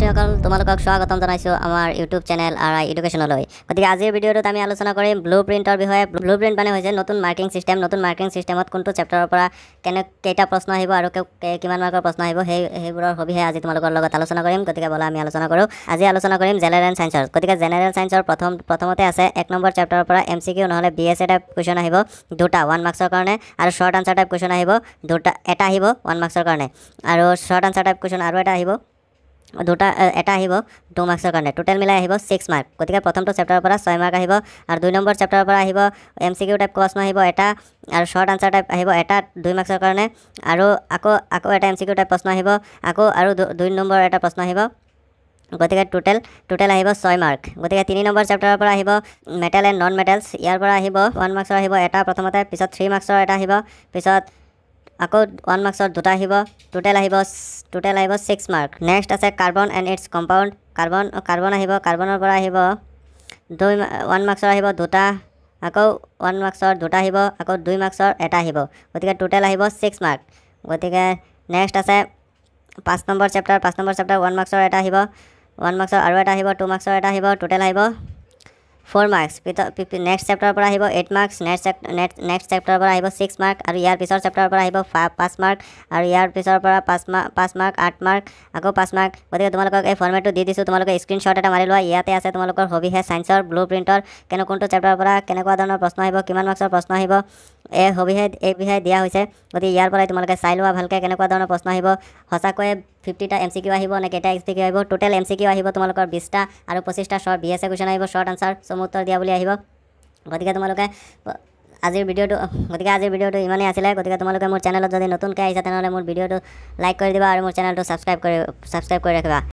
ছাত্ৰীসকল তোমালোকক স্বাগতম জনাইছোঁ আমাৰ ইউটিউব চেনেল আৰ আই এডুকেশ্যনলৈ গতিকে আজিৰ ভিডিঅ'টোত আমি আলোচনা কৰিম ব্লু প্ৰিণ্টৰ বিষয়ে ব্লু প্ৰিণ্ট মানে হৈছে নতুন মাৰ্কিং ছিষ্টেম নতুন মাৰ্কিং ছিষ্টেমত কোনটো চেপ্টাৰৰ পৰা কেনে কেইটা প্ৰশ্ন আহিব আৰু কিমান মাৰ্কৰ প্ৰশ্ন আহিব সেই সেইবোৰৰ সবিশেষ আজি তোমালোকৰ লগত আলোচনা কৰিম গতিকে বোলা আমি আলোচনা কৰোঁ আজি আলোচনা কৰিম জেনেৰেল ছায়েঞ্চৰ গতিকে জেনেৰেল ছায়েঞ্চৰ প্ৰথম প্ৰথমতে আছে এক নম্বৰ চেপ্টাৰৰ পৰা এম চি কিউ নহ'লে B S A type question আহিব দুটা ওৱান মাৰ্কছৰ কাৰণে আৰু শ্বৰ্ট আনচাৰ টাইপ কুৱেশ্যন আহিব দুটা এটা আহিব ওৱান মাৰ্কছৰ কাৰণে আৰু শ্বৰ্ট আনচাৰ টাইপ কুৱেশ্যন আৰু এটা আহিব দুটা এটা আহিব টু মাৰ্কছৰ কাৰণে টোটেল মিলাই আহিব ছিক্স মাৰ্ক গতিকে প্ৰথমটো চেপ্টাৰৰ পৰা ছয় মাৰ্ক আহিব আৰু দুই নম্বৰ চেপ্টাৰৰ পৰা আহিব M C Q type question আহিব এটা আৰু শ্বৰ্ট আনচাৰ টাইপ আহিব এটা দুই মাৰ্কছৰ কাৰণে আৰু আকৌ আকৌ এটা এম চি কিউ টাইপ প্ৰশ্ন আহিব আকৌ আৰু দুই নম্বৰ এটা প্ৰশ্ন আহিব গতিকে টোটেল টোটেল আহিব ছয় মাৰ্ক গতিকে তিনি নম্বৰ চেপ্টাৰৰ পৰা আহিব মেটেল এণ্ড নন মেটেলছ ইয়াৰ পৰা আহিব ওৱান মাৰ্কছৰ আহিব এটা প্ৰথমতে পিছত থ্ৰী মাৰ্কছৰ এটা আহিব পিছত আকৌ ওৱান মাৰ্কছৰ দুটা আহিব টোটেল আহিব টোটেল আহিব ছিক্স মাৰ্ক নেক্সট আছে carbon and its compound carbon carbon আহিব কাৰ্বনৰ পৰা আহিব দুই ওৱান মাৰ্কছৰ আহিব দুটা আকৌ ওৱান মাৰ্কছৰ দুটা আহিব আকৌ দুই মাৰ্কছৰ এটা আহিব গতিকে টোটেল আহিব ছিক্স মাৰ্ক গতিকে নেক্সট আছে পাঁচ নম্বৰ চেপ্টাৰ পাঁচ নম্বৰ চেপ্টাৰ ওৱান মাৰ্কছৰ এটা আহিব ওৱান মাৰ্কছৰ আৰু এটা আহিব টু মাৰ্কছৰ এটা আহিব টোটেল আহিব ফ'ৰ মাৰ্কছ নেক্সট চেপ্টাৰৰ পৰা আহিব eight marks next next next চেপ্টাৰৰ পৰা আহিব ছিক্স মাৰ্ক আৰু ইয়াৰ পিছৰ চেপ্টাৰৰ পৰা আহিব পাঁচ মাৰ্ক আৰু ইয়াৰ পিছৰ পৰা পাঁচ মাৰ্ক পাঁচ মাৰ্ক আঠ মাৰ্ক আকৌ পাঁচ মাৰ্ক গতিকে তোমালোকক এই ফৰ্মেটটো দি দিছোঁ তোমালোকে স্ক্ৰীণশ্বট এটা মাৰি লোৱা ইয়াতে আছে তোমালোকৰ হবি হে ছাইন্সৰ ব্লু প্ৰিণ্টৰ কেনে কোনটো চেপ্টাৰৰ পৰা কেনেকুৱা ধৰণৰ প্ৰশ্ন আহিব কিমান মাৰ্কছৰ প্ৰশ্ন আহিব এই হবিহে এই বিষয়ে দিয়া হৈছে গতিকে ইয়াৰ পৰাই তোমালোকে চাই লোৱা ভালকৈ কেনেকুৱা ধৰণৰ প্ৰশ্ন আহিব সঁচাকৈয়ে ফিফটিটা এম চি কিউ আহিব নে কেইটা এম চি কিউ আহিব টোটেল এম চি কিউ আহিব তোমালোকৰ বিছটা আৰু পঁচিছটা short B S A question আহিব শ্বৰ্ট আনচাৰ চমু উত্তৰ দিয়া বুলি আহিব গতিকে তোমালোকে আজিৰ ভিডিঅ'টো গতিকে আজিৰ ভিডিঅ'টো ইমানেই আছিলে গতিকে তোমালোকে মোৰ চেনেলত যদি নতুনকৈ আহিছে তেনেহ'লে মোৰ ভিডিঅ'টো লাইক কৰি দিবা আৰু মোৰ চেনেলটো ছাবস্ক্ৰাইব কৰি ছাবস্ক্ৰাইব কৰি ৰাখিবা